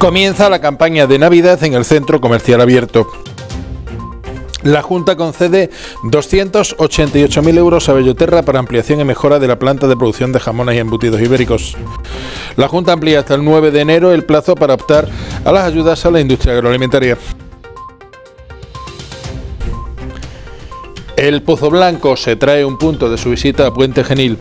Comienza la campaña de Navidad en el Centro Comercial Abierto. La Junta concede 288.000 euros a Belloterra para ampliación y mejora de la planta de producción de jamones y embutidos ibéricos. La Junta amplía hasta el 9 de enero el plazo para optar a las ayudas a la industria agroalimentaria. El Pozo Blanco se trae un punto de su visita a Puente Genil.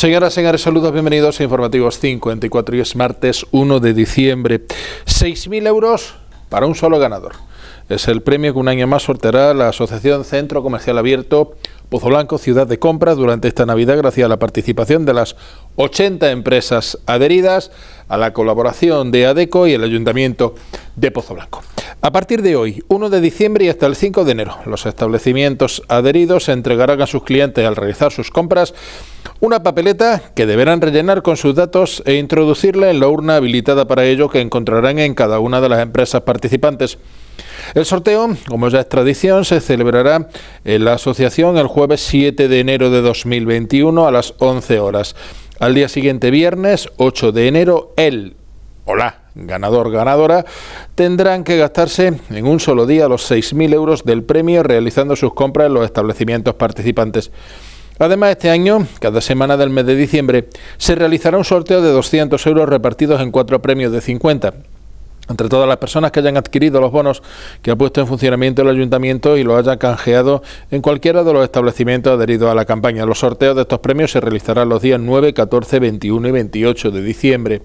Señoras, señores, saludos, bienvenidos a Informativos 54 y es martes 1 de diciembre. 6.000 euros para un solo ganador. Es el premio que un año más sorteará la Asociación Centro Comercial Abierto Pozo Ciudad de Compras, durante esta Navidad gracias a la participación de las 80 empresas adheridas, a la colaboración de ADECO y el Ayuntamiento de Pozoblanco. A partir de hoy, 1 de diciembre y hasta el 5 de enero, los establecimientos adheridos entregarán a sus clientes al realizar sus compras una papeleta que deberán rellenar con sus datos e introducirla en la urna habilitada para ello que encontrarán en cada una de las empresas participantes. El sorteo, como ya es tradición, se celebrará en la asociación el jueves 7 de enero de 2021 a las 11 horas. Al día siguiente, viernes 8 de enero, el Hola ganador ganadora tendrán que gastarse en un solo día los 6.000 euros del premio realizando sus compras en los establecimientos participantes. Además, este año, cada semana del mes de diciembre, se realizará un sorteo de 200 euros repartidos en cuatro premios de 50 entre todas las personas que hayan adquirido los bonos que ha puesto en funcionamiento el ayuntamiento y los haya canjeado en cualquiera de los establecimientos adheridos a la campaña. Los sorteos de estos premios se realizarán los días 9, 14, 21 y 28 de diciembre.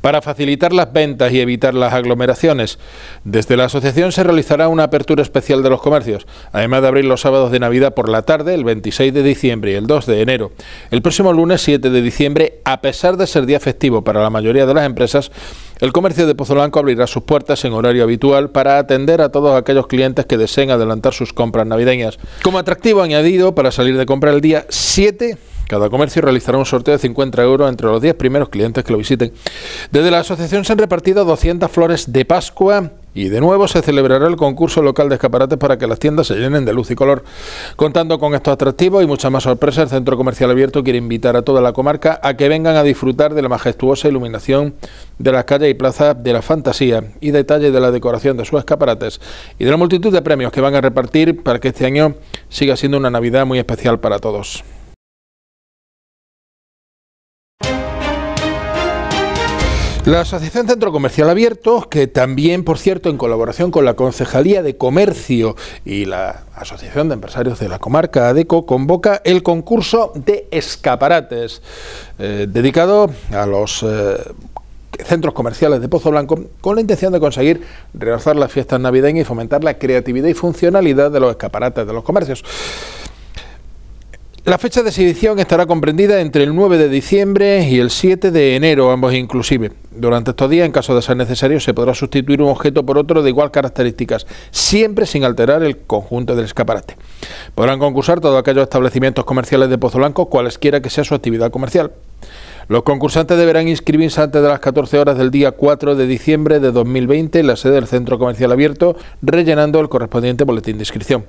Para facilitar las ventas y evitar las aglomeraciones, desde la asociación se realizará una apertura especial de los comercios, además de abrir los sábados de Navidad por la tarde, el 26 de diciembre y el 2 de enero. El próximo lunes 7 de diciembre, a pesar de ser día festivo para la mayoría de las empresas, el comercio de Pozo abrirá sus puertas en horario habitual para atender a todos aquellos clientes que deseen adelantar sus compras navideñas. Como atractivo añadido para salir de compra el día 7, cada comercio realizará un sorteo de 50 euros entre los 10 primeros clientes que lo visiten. Desde la asociación se han repartido 200 flores de Pascua y de nuevo se celebrará el concurso local de escaparates para que las tiendas se llenen de luz y color. Contando con estos atractivos y muchas más sorpresas, el Centro Comercial Abierto quiere invitar a toda la comarca a que vengan a disfrutar de la majestuosa iluminación de las calles y plazas de la fantasía y detalles de la decoración de sus escaparates y de la multitud de premios que van a repartir para que este año siga siendo una Navidad muy especial para todos. La Asociación Centro Comercial Abierto, que también, por cierto, en colaboración con la Concejalía de Comercio y la Asociación de Empresarios de la Comarca ADECO, convoca el concurso de escaparates, eh, dedicado a los... Eh, centros comerciales de Pozo Blanco con la intención de conseguir realzar las fiestas navideñas y fomentar la creatividad y funcionalidad de los escaparates de los comercios. La fecha de exhibición estará comprendida entre el 9 de diciembre y el 7 de enero, ambos inclusive. Durante estos días, en caso de ser necesario, se podrá sustituir un objeto por otro de igual características, siempre sin alterar el conjunto del escaparate. Podrán concursar todos aquellos establecimientos comerciales de Pozo Blanco, cualesquiera que sea su actividad comercial. Los concursantes deberán inscribirse antes de las 14 horas del día 4 de diciembre de 2020 en la sede del Centro Comercial Abierto, rellenando el correspondiente boletín de inscripción.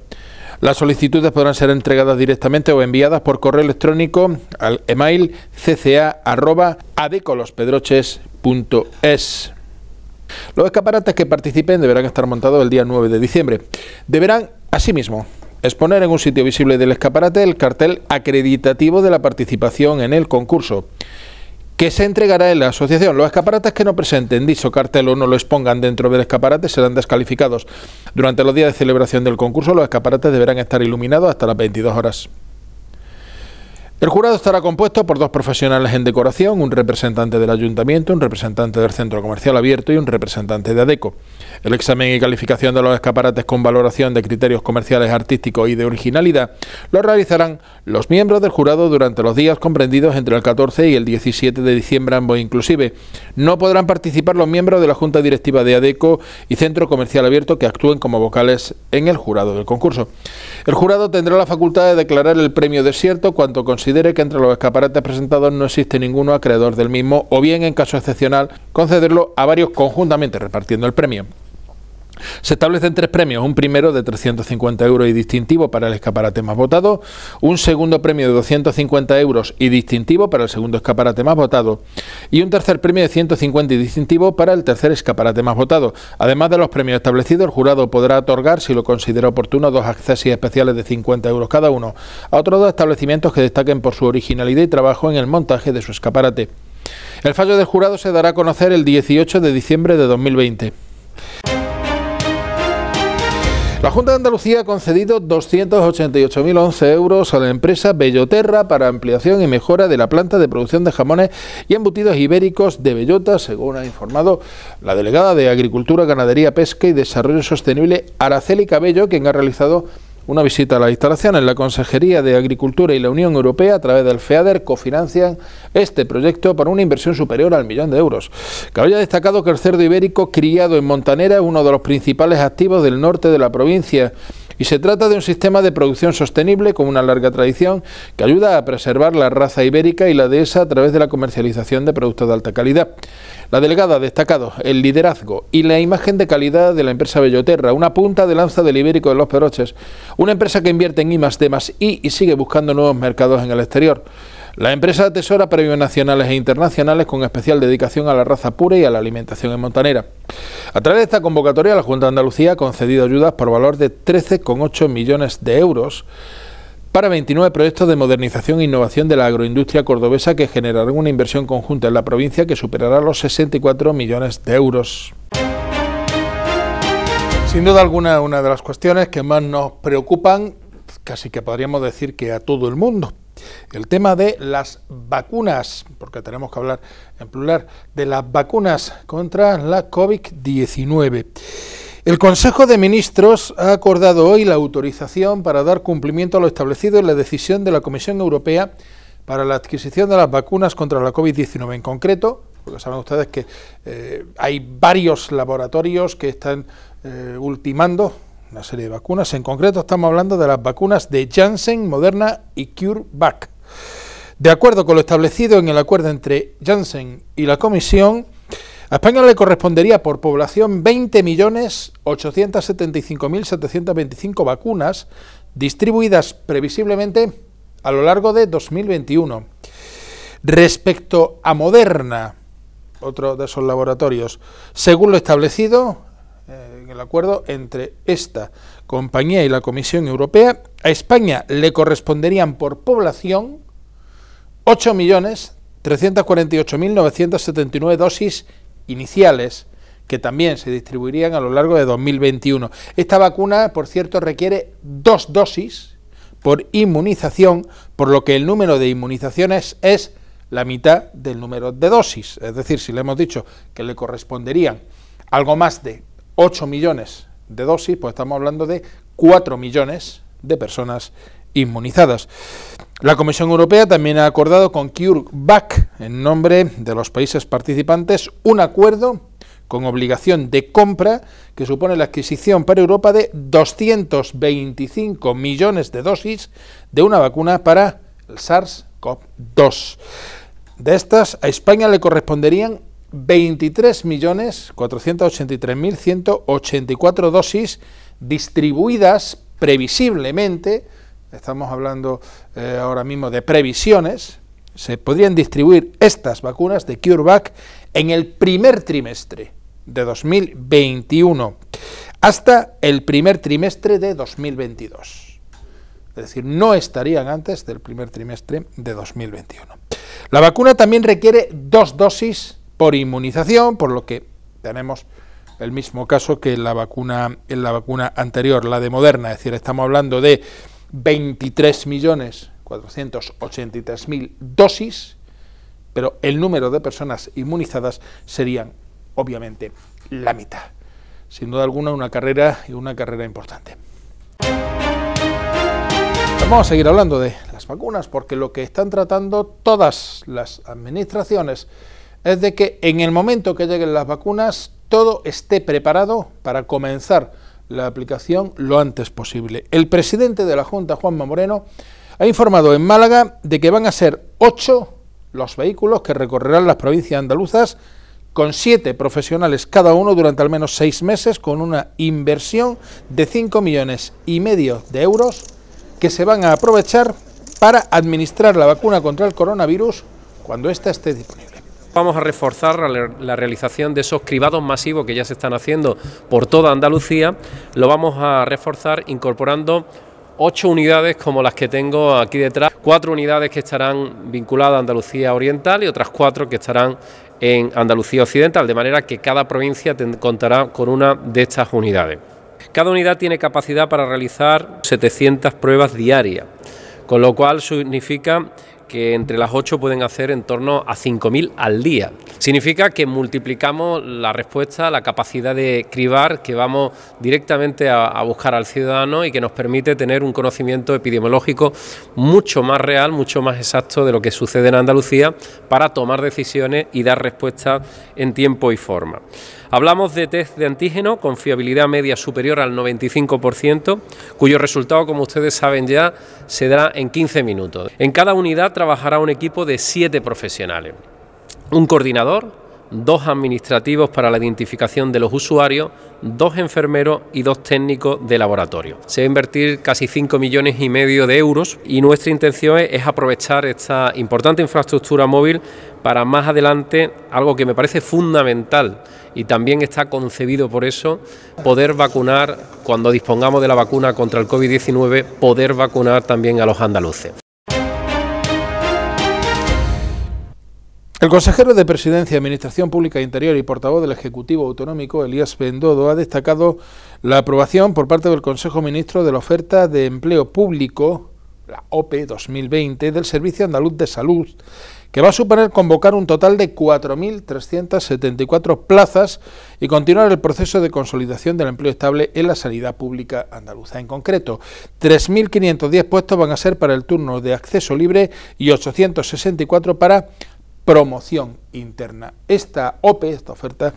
Las solicitudes podrán ser entregadas directamente o enviadas por correo electrónico al email cca.adecolospedroches.es. Los escaparates que participen deberán estar montados el día 9 de diciembre. Deberán, asimismo, exponer en un sitio visible del escaparate el cartel acreditativo de la participación en el concurso que se entregará en la asociación. Los escaparates que no presenten dicho cartel o no lo expongan dentro del escaparate serán descalificados. Durante los días de celebración del concurso, los escaparates deberán estar iluminados hasta las 22 horas. El jurado estará compuesto por dos profesionales en decoración, un representante del ayuntamiento, un representante del centro comercial abierto y un representante de ADECO. El examen y calificación de los escaparates con valoración de criterios comerciales, artísticos y de originalidad lo realizarán los miembros del jurado durante los días comprendidos entre el 14 y el 17 de diciembre, ambos inclusive. No podrán participar los miembros de la Junta Directiva de ADECO y Centro Comercial Abierto que actúen como vocales en el jurado del concurso. El jurado tendrá la facultad de declarar el premio desierto cuanto considere que entre los escaparates presentados no existe ninguno acreedor del mismo o bien, en caso excepcional, concederlo a varios conjuntamente repartiendo el premio. Se establecen tres premios, un primero de 350 euros y distintivo para el escaparate más votado, un segundo premio de 250 euros y distintivo para el segundo escaparate más votado y un tercer premio de 150 y distintivo para el tercer escaparate más votado. Además de los premios establecidos, el jurado podrá otorgar, si lo considera oportuno, dos accesos especiales de 50 euros cada uno a otros dos establecimientos que destaquen por su originalidad y trabajo en el montaje de su escaparate. El fallo del jurado se dará a conocer el 18 de diciembre de 2020. La Junta de Andalucía ha concedido 288.011 euros a la empresa Belloterra para ampliación y mejora de la planta de producción de jamones y embutidos ibéricos de bellota, según ha informado la delegada de Agricultura, Ganadería, Pesca y Desarrollo Sostenible, Araceli Cabello, quien ha realizado una visita a las instalaciones, la Consejería de Agricultura y la Unión Europea, a través del FEADER, cofinancian este proyecto para una inversión superior al millón de euros. Cabe ha destacado que el cerdo ibérico criado en Montanera es uno de los principales activos del norte de la provincia y se trata de un sistema de producción sostenible con una larga tradición que ayuda a preservar la raza ibérica y la dehesa a través de la comercialización de productos de alta calidad. La delegada ha destacado el liderazgo y la imagen de calidad de la empresa Belloterra, una punta de lanza del ibérico de los Peroches, una empresa que invierte en I D I y sigue buscando nuevos mercados en el exterior. La empresa atesora premios nacionales e internacionales con especial dedicación a la raza pura y a la alimentación en montanera. A través de esta convocatoria, la Junta de Andalucía ha concedido ayudas por valor de 13,8 millones de euros para 29 proyectos de modernización e innovación de la agroindustria cordobesa que generarán una inversión conjunta en la provincia que superará los 64 millones de euros. Sin duda alguna, una de las cuestiones que más nos preocupan, casi que podríamos decir que a todo el mundo, el tema de las vacunas, porque tenemos que hablar en plural, de las vacunas contra la COVID-19. El Consejo de Ministros ha acordado hoy la autorización para dar cumplimiento a lo establecido en la decisión de la Comisión Europea para la adquisición de las vacunas contra la COVID-19. En concreto, porque saben ustedes que eh, hay varios laboratorios que están eh, ultimando una serie de vacunas. En concreto estamos hablando de las vacunas de Janssen, Moderna y CureVac. De acuerdo con lo establecido en el acuerdo entre Janssen y la Comisión, a España le correspondería por población 20.875.725 vacunas distribuidas previsiblemente a lo largo de 2021. Respecto a Moderna, otro de esos laboratorios, según lo establecido en el acuerdo entre esta compañía y la Comisión Europea, a España le corresponderían por población 8.348.979 dosis iniciales que también se distribuirían a lo largo de 2021. Esta vacuna, por cierto, requiere dos dosis por inmunización, por lo que el número de inmunizaciones es la mitad del número de dosis. Es decir, si le hemos dicho que le corresponderían algo más de 8 millones de dosis, pues estamos hablando de 4 millones de personas inmunizadas. La Comisión Europea también ha acordado con CureVac, en nombre de los países participantes, un acuerdo con obligación de compra que supone la adquisición para Europa de 225 millones de dosis de una vacuna para el SARS-CoV-2. De estas, a España le corresponderían 23.483.184 dosis distribuidas previsiblemente, estamos hablando eh, ahora mismo de previsiones, se podrían distribuir estas vacunas de CureVac en el primer trimestre de 2021 hasta el primer trimestre de 2022. Es decir, no estarían antes del primer trimestre de 2021. La vacuna también requiere dos dosis por inmunización, por lo que tenemos el mismo caso que en la vacuna, en la vacuna anterior, la de Moderna, es decir, estamos hablando de 23.483.000 dosis, pero el número de personas inmunizadas serían obviamente la mitad. Sin duda alguna una carrera y una carrera importante. Vamos a seguir hablando de las vacunas porque lo que están tratando todas las administraciones es de que en el momento que lleguen las vacunas, todo esté preparado para comenzar la aplicación lo antes posible. El presidente de la Junta, Juanma Moreno, ha informado en Málaga de que van a ser ocho los vehículos que recorrerán las provincias andaluzas con siete profesionales cada uno durante al menos seis meses, con una inversión de cinco millones y medio de euros que se van a aprovechar para administrar la vacuna contra el coronavirus cuando ésta esté disponible vamos a reforzar la, realización de esos cribados masivos que ya se están haciendo por toda Andalucía, lo vamos a reforzar incorporando ocho unidades como las que tengo aquí detrás, cuatro unidades que estarán vinculadas a Andalucía Oriental y otras cuatro que estarán en Andalucía Occidental, de manera que cada provincia contará con una de estas unidades. Cada unidad tiene capacidad para realizar 700 pruebas diarias, con lo cual significa que entre las ocho pueden hacer en torno a 5.000 al día. Significa que multiplicamos la respuesta, la capacidad de cribar que vamos directamente a, a, buscar al ciudadano y que nos permite tener un conocimiento epidemiológico mucho más real, mucho más exacto de lo que sucede en Andalucía para tomar decisiones y dar respuestas en tiempo y forma. Hablamos de test de antígeno con fiabilidad media superior al 95%, cuyo resultado, como ustedes saben ya, se dará en 15 minutos. En cada unidad trabajará un equipo de 7 profesionales. Un coordinador, dos administrativos para la identificación de los usuarios, dos enfermeros y dos técnicos de laboratorio. Se va a invertir casi 5 millones y medio de euros y nuestra intención es aprovechar esta importante infraestructura móvil para más adelante algo que me parece fundamental y también está concebido por eso, poder vacunar, cuando dispongamos de la vacuna contra el COVID-19, poder vacunar también a los andaluces. El consejero de Presidencia, Administración Pública e Interior y portavoz del Ejecutivo Autonómico, Elías Bendodo, ha destacado la aprobación por parte del Consejo Ministro de la oferta de empleo público, la OPE 2020, del Servicio Andaluz de Salud, que va a suponer convocar un total de 4.374 plazas y continuar el proceso de consolidación del empleo estable en la sanidad pública andaluza. En concreto, 3.510 puestos van a ser para el turno de acceso libre y 864 para promoción interna. Esta OPE, esta oferta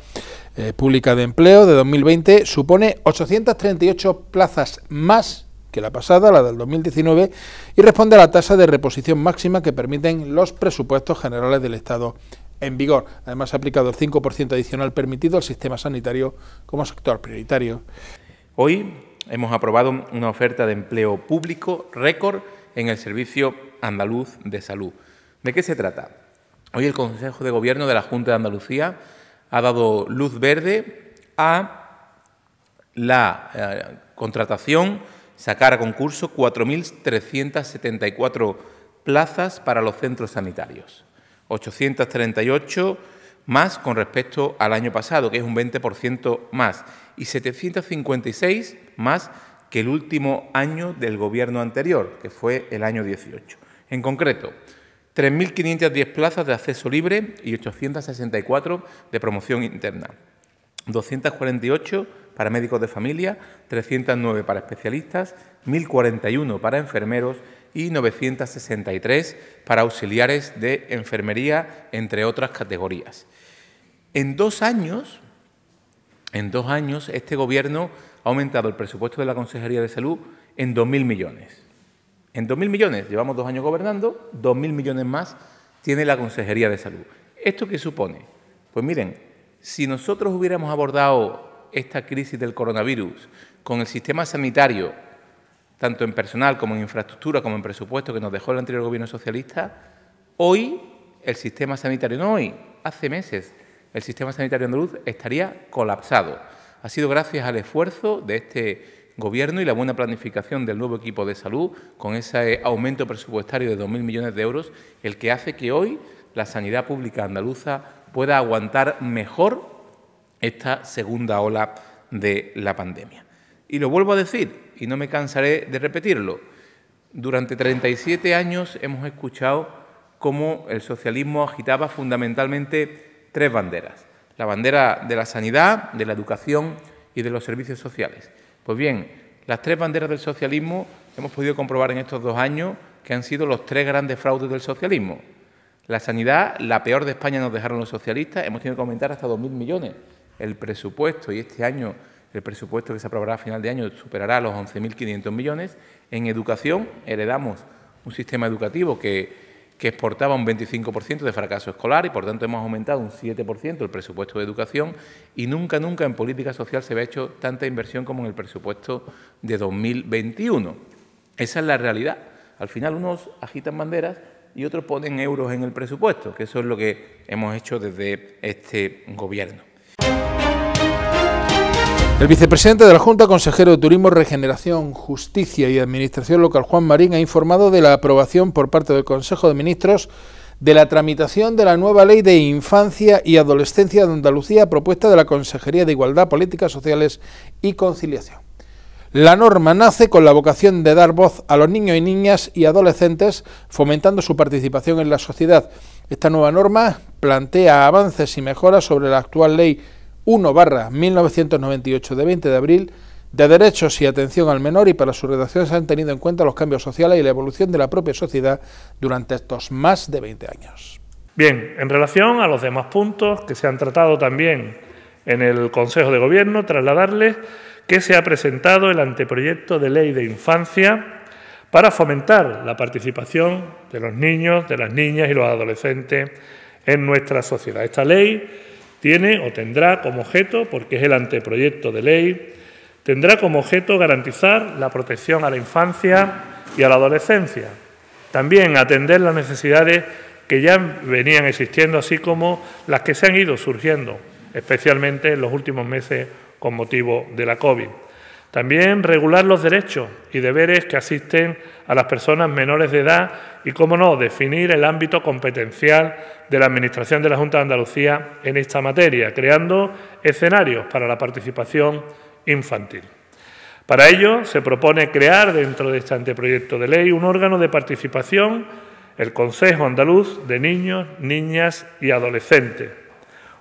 eh, pública de empleo de 2020, supone 838 plazas más que la pasada, la del 2019, y responde a la tasa de reposición máxima que permiten los presupuestos generales del Estado en vigor. Además, ha aplicado el 5% adicional permitido al sistema sanitario como sector prioritario. Hoy hemos aprobado una oferta de empleo público récord en el Servicio Andaluz de Salud. ¿De qué se trata? Hoy el Consejo de Gobierno de la Junta de Andalucía ha dado luz verde a la eh, contratación, sacar a concurso 4.374 plazas para los centros sanitarios, 838 más con respecto al año pasado, que es un 20% más, y 756 más que el último año del gobierno anterior, que fue el año 18. En concreto, 3.510 plazas de acceso libre y 864 de promoción interna. 248 para médicos de familia, 309 para especialistas, 1.041 para enfermeros y 963 para auxiliares de enfermería, entre otras categorías. En dos años, en dos años, este Gobierno ha aumentado el presupuesto de la Consejería de Salud en 2.000 millones. En 2.000 millones, llevamos dos años gobernando, 2.000 millones más tiene la Consejería de Salud. ¿Esto qué supone? Pues miren, si nosotros hubiéramos abordado esta crisis del coronavirus con el sistema sanitario, tanto en personal como en infraestructura, como en presupuesto que nos dejó el anterior gobierno socialista, hoy el sistema sanitario, no hoy, hace meses, el sistema sanitario andaluz estaría colapsado. Ha sido gracias al esfuerzo de este Gobierno y la buena planificación del nuevo equipo de salud, con ese aumento presupuestario de 2.000 millones de euros, el que hace que hoy la sanidad pública andaluza pueda aguantar mejor esta segunda ola de la pandemia. Y lo vuelvo a decir, y no me cansaré de repetirlo, durante 37 años hemos escuchado cómo el socialismo agitaba fundamentalmente tres banderas, la bandera de la sanidad, de la educación y de los servicios sociales. Pues bien, las tres banderas del socialismo hemos podido comprobar en estos dos años que han sido los tres grandes fraudes del socialismo. La sanidad, la peor de España nos dejaron los socialistas, hemos tenido que aumentar hasta 2.000 millones el presupuesto y este año el presupuesto que se aprobará a final de año superará los 11.500 millones. En educación heredamos un sistema educativo que que exportaba un 25% de fracaso escolar y por tanto hemos aumentado un 7% el presupuesto de educación y nunca, nunca en política social se había hecho tanta inversión como en el presupuesto de 2021. Esa es la realidad. Al final unos agitan banderas y otros ponen euros en el presupuesto, que eso es lo que hemos hecho desde este gobierno. El vicepresidente de la Junta, consejero de Turismo, Regeneración, Justicia y Administración Local, Juan Marín, ha informado de la aprobación por parte del Consejo de Ministros de la tramitación de la nueva Ley de Infancia y Adolescencia de Andalucía propuesta de la Consejería de Igualdad, Políticas Sociales y Conciliación. La norma nace con la vocación de dar voz a los niños y niñas y adolescentes, fomentando su participación en la sociedad. Esta nueva norma plantea avances y mejoras sobre la actual ley 1 barra 1998 de 20 de abril de Derechos y Atención al Menor y para su redacción se han tenido en cuenta los cambios sociales y la evolución de la propia sociedad durante estos más de 20 años. Bien, en relación a los demás puntos que se han tratado también en el Consejo de Gobierno, trasladarles que se ha presentado el anteproyecto de ley de infancia para fomentar la participación de los niños, de las niñas y los adolescentes en nuestra sociedad. Esta ley tiene o tendrá como objeto, porque es el anteproyecto de ley, tendrá como objeto garantizar la protección a la infancia y a la adolescencia. También atender las necesidades que ya venían existiendo, así como las que se han ido surgiendo, especialmente en los últimos meses con motivo de la COVID. También regular los derechos y deberes que asisten a las personas menores de edad y, cómo no, definir el ámbito competencial de la Administración de la Junta de Andalucía en esta materia, creando escenarios para la participación infantil. Para ello, se propone crear dentro de este anteproyecto de ley un órgano de participación, el Consejo Andaluz de Niños, Niñas y Adolescentes.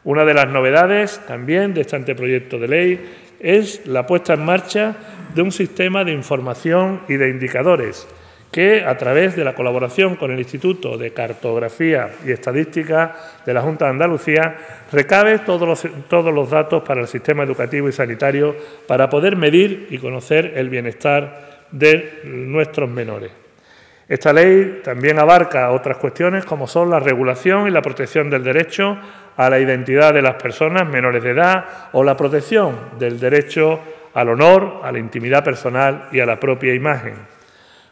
Una de las novedades también de este anteproyecto de ley es la puesta en marcha de un sistema de información y de indicadores que, a través de la colaboración con el Instituto de Cartografía y Estadística de la Junta de Andalucía, recabe todos los, datos para el sistema educativo y sanitario para poder medir y conocer el bienestar de nuestros menores. Esta ley también abarca otras cuestiones como son la regulación y la protección del derecho a la identidad de las personas menores de edad o la protección del derecho al honor, a la intimidad personal y a la propia imagen.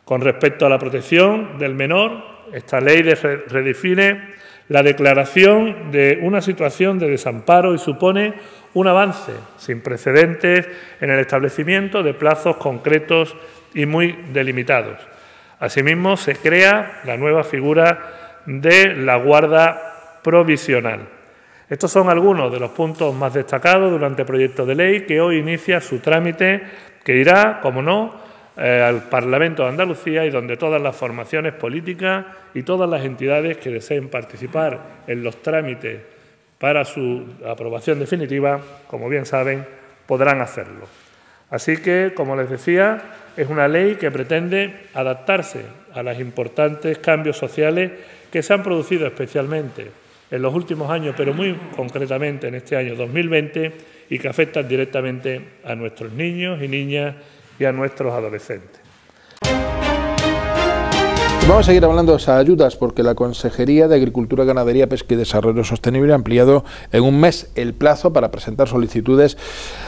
Con respecto a la protección del menor, esta ley redefine la declaración de una situación de desamparo y supone un avance sin precedentes en el establecimiento de plazos concretos y muy delimitados. Asimismo, se crea la nueva figura de la guarda provisional. Estos son algunos de los puntos más destacados durante el proyecto de ley que hoy inicia su trámite, que irá, como no, eh, al Parlamento de Andalucía y donde todas las formaciones políticas y todas las entidades que deseen participar en los trámites para su aprobación definitiva, como bien saben, podrán hacerlo. Así que, como les decía, es una ley que pretende adaptarse a los importantes cambios sociales que se han producido especialmente en los últimos años, pero muy concretamente en este año 2020, y que afectan directamente a nuestros niños y niñas y a nuestros adolescentes. Vamos a seguir hablando de esas ayudas porque la Consejería de Agricultura, Ganadería, Pesca y Desarrollo Sostenible ha ampliado en un mes el plazo para presentar solicitudes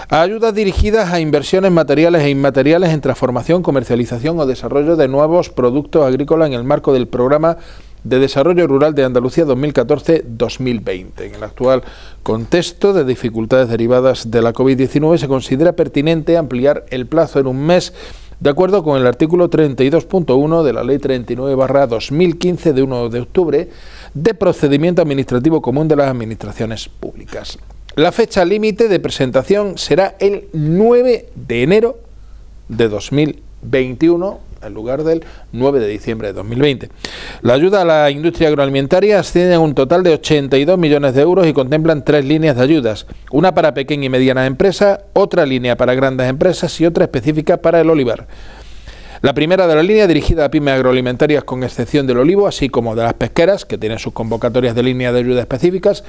a ayudas dirigidas a inversiones materiales e inmateriales en transformación, comercialización o desarrollo de nuevos productos agrícolas en el marco del programa de Desarrollo Rural de Andalucía 2014-2020. En el actual contexto de dificultades derivadas de la COVID-19 se considera pertinente ampliar el plazo en un mes de acuerdo con el artículo 32.1 de la Ley 39-2015 de 1 de octubre de procedimiento administrativo común de las administraciones públicas. La fecha límite de presentación será el 9 de enero de 2021 en lugar del 9 de diciembre de 2020. La ayuda a la industria agroalimentaria asciende a un total de 82 millones de euros y contemplan tres líneas de ayudas, una para pequeñas y medianas empresas, otra línea para grandes empresas y otra específica para el olivar. La primera de la línea dirigida a pymes agroalimentarias con excepción del olivo, así como de las pesqueras, que tienen sus convocatorias de líneas de ayuda específicas,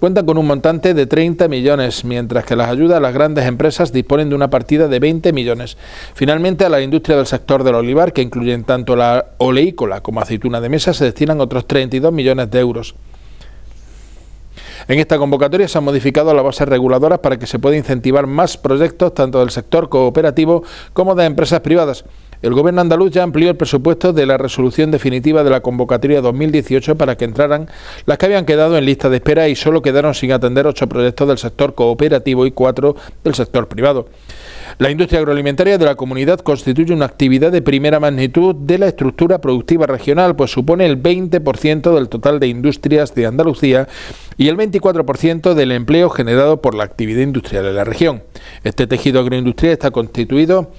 Cuenta con un montante de 30 millones, mientras que las ayudas a las grandes empresas disponen de una partida de 20 millones. Finalmente, a la industria del sector del olivar, que incluyen tanto la oleícola como aceituna de mesa, se destinan otros 32 millones de euros. En esta convocatoria se han modificado las bases reguladoras para que se pueda incentivar más proyectos tanto del sector cooperativo como de empresas privadas. El gobierno andaluz ya amplió el presupuesto de la resolución definitiva de la convocatoria 2018 para que entraran las que habían quedado en lista de espera y solo quedaron sin atender ocho proyectos del sector cooperativo y cuatro del sector privado. La industria agroalimentaria de la comunidad constituye una actividad de primera magnitud de la estructura productiva regional, pues supone el 20% del total de industrias de Andalucía y el 24% del empleo generado por la actividad industrial de la región. Este tejido agroindustrial está constituido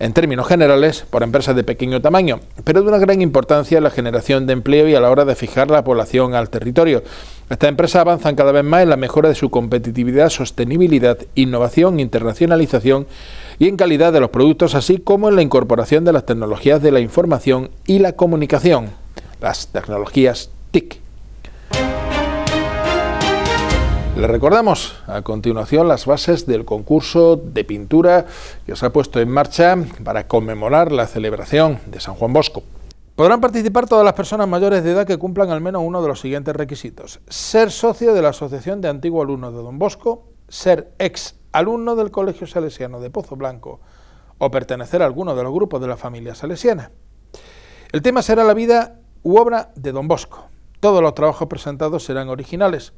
en términos generales, por empresas de pequeño tamaño, pero de una gran importancia en la generación de empleo y a la hora de fijar la población al territorio. Estas empresas avanzan cada vez más en la mejora de su competitividad, sostenibilidad, innovación, internacionalización y en calidad de los productos, así como en la incorporación de las tecnologías de la información y la comunicación, las tecnologías TIC. Le recordamos a continuación las bases del concurso de pintura que se ha puesto en marcha para conmemorar la celebración de San Juan Bosco. Podrán participar todas las personas mayores de edad que cumplan al menos uno de los siguientes requisitos. Ser socio de la Asociación de Antiguos Alumnos de Don Bosco, ser ex alumno del Colegio Salesiano de Pozo Blanco o pertenecer a alguno de los grupos de la familia salesiana. El tema será la vida u obra de Don Bosco. Todos los trabajos presentados serán originales,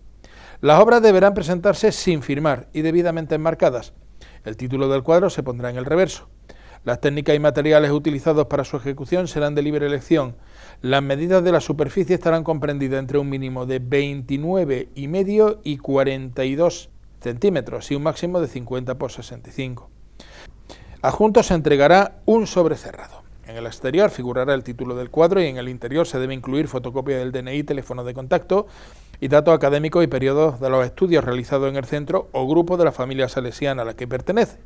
las obras deberán presentarse sin firmar y debidamente enmarcadas. El título del cuadro se pondrá en el reverso. Las técnicas y materiales utilizados para su ejecución serán de libre elección. Las medidas de la superficie estarán comprendidas entre un mínimo de 29,5 y 42 centímetros y un máximo de 50 por 65. Adjunto se entregará un sobre cerrado. En el exterior figurará el título del cuadro y en el interior se debe incluir fotocopia del DNI, teléfono de contacto, y datos académicos y periodos de los estudios realizados en el centro o grupo de la familia salesiana a la que pertenece.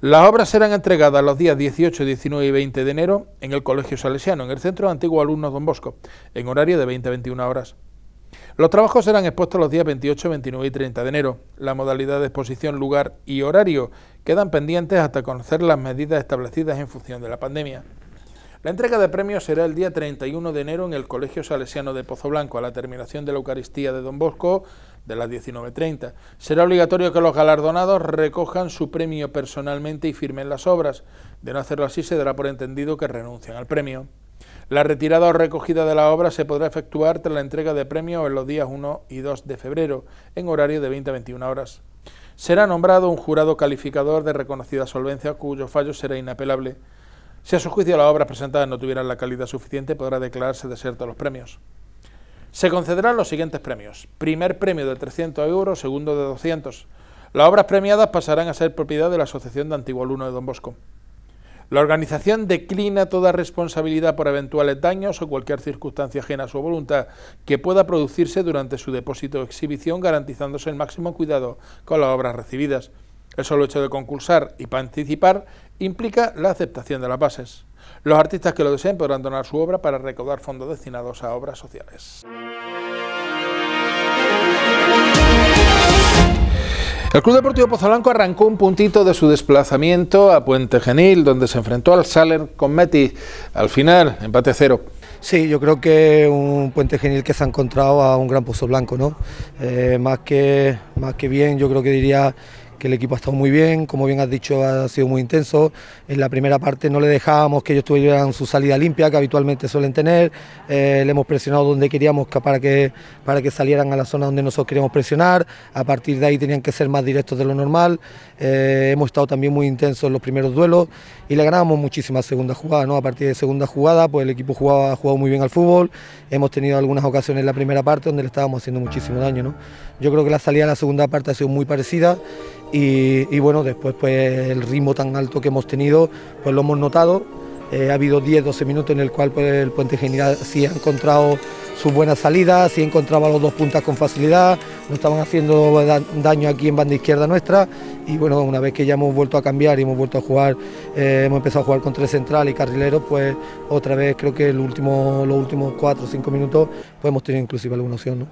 Las obras serán entregadas los días 18, 19 y 20 de enero en el Colegio Salesiano, en el Centro de Antiguos Alumnos Don Bosco, en horario de 20 a 21 horas. Los trabajos serán expuestos los días 28, 29 y 30 de enero. La modalidad de exposición, lugar y horario quedan pendientes hasta conocer las medidas establecidas en función de la pandemia. La entrega de premios será el día 31 de enero en el Colegio Salesiano de Pozo Blanco, a la terminación de la Eucaristía de Don Bosco de las 19.30. Será obligatorio que los galardonados recojan su premio personalmente y firmen las obras. De no hacerlo así, se dará por entendido que renuncian al premio. La retirada o recogida de la obra se podrá efectuar tras la entrega de premio en los días 1 y 2 de febrero, en horario de 20 a 21 horas. Será nombrado un jurado calificador de reconocida solvencia cuyo fallo será inapelable. Si a su juicio las obras presentadas no tuvieran la calidad suficiente, podrá declararse desierto los premios. Se concederán los siguientes premios. Primer premio de 300 euros, segundo de 200. Las obras premiadas pasarán a ser propiedad de la Asociación de Antiguo Alumno de Don Bosco. La organización declina toda responsabilidad por eventuales daños o cualquier circunstancia ajena a su voluntad que pueda producirse durante su depósito o exhibición, garantizándose el máximo cuidado con las obras recibidas. El solo hecho de concursar y participar implica la aceptación de las bases. Los artistas que lo deseen podrán donar su obra para recaudar fondos destinados a obras sociales. El Club Deportivo Blanco arrancó un puntito de su desplazamiento a Puente Genil, donde se enfrentó al Saler con Al final, empate cero. Sí, yo creo que un Puente Genil que se ha encontrado a un gran Pozo Blanco, ¿no? Eh, más, que, más que bien, yo creo que diría que el equipo ha estado muy bien, como bien has dicho, ha sido muy intenso. En la primera parte no le dejábamos que ellos tuvieran su salida limpia, que habitualmente suelen tener. Eh, le hemos presionado donde queríamos para que, para que salieran a la zona donde nosotros queríamos presionar. A partir de ahí tenían que ser más directos de lo normal. Eh, hemos estado también muy intensos en los primeros duelos y le ganábamos muchísimas segundas jugadas, ¿no? A partir de segunda jugada, pues el equipo jugaba, ha jugado muy bien al fútbol, hemos tenido algunas ocasiones en la primera parte donde le estábamos haciendo muchísimo daño, ¿no? Yo creo que la salida de la segunda parte ha sido muy parecida y, bueno, después pues el ritmo tan alto que hemos tenido, pues lo hemos notado, eh, ha habido 10-12 minutos en el cual pues, el Puente General sí ha encontrado sus buenas salidas, si encontraba los dos puntas con facilidad, no estaban haciendo daño aquí en banda izquierda nuestra y bueno, una vez que ya hemos vuelto a cambiar y hemos vuelto a jugar, eh, hemos empezado a jugar con tres central y carrilero, pues otra vez creo que el último, los últimos cuatro o cinco minutos pues hemos tenido inclusive alguna opción.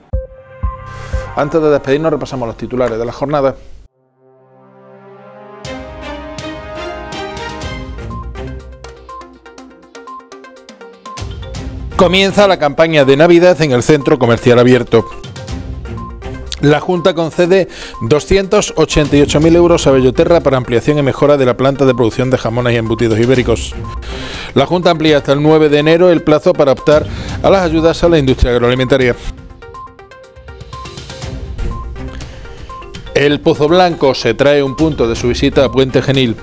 Antes de despedirnos repasamos los titulares de la jornada. comienza la campaña de Navidad en el Centro Comercial Abierto. La Junta concede 288.000 euros a Belloterra para ampliación y mejora de la planta de producción de jamones y embutidos ibéricos. La Junta amplía hasta el 9 de enero el plazo para optar a las ayudas a la industria agroalimentaria. El Pozo Blanco se trae un punto de su visita a Puente Genil.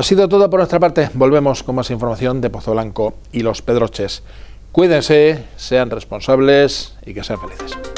Ha sido todo por nuestra parte. Volvemos con más información de Pozo Blanco y los Pedroches. Cuídense, sean responsables y que sean felices.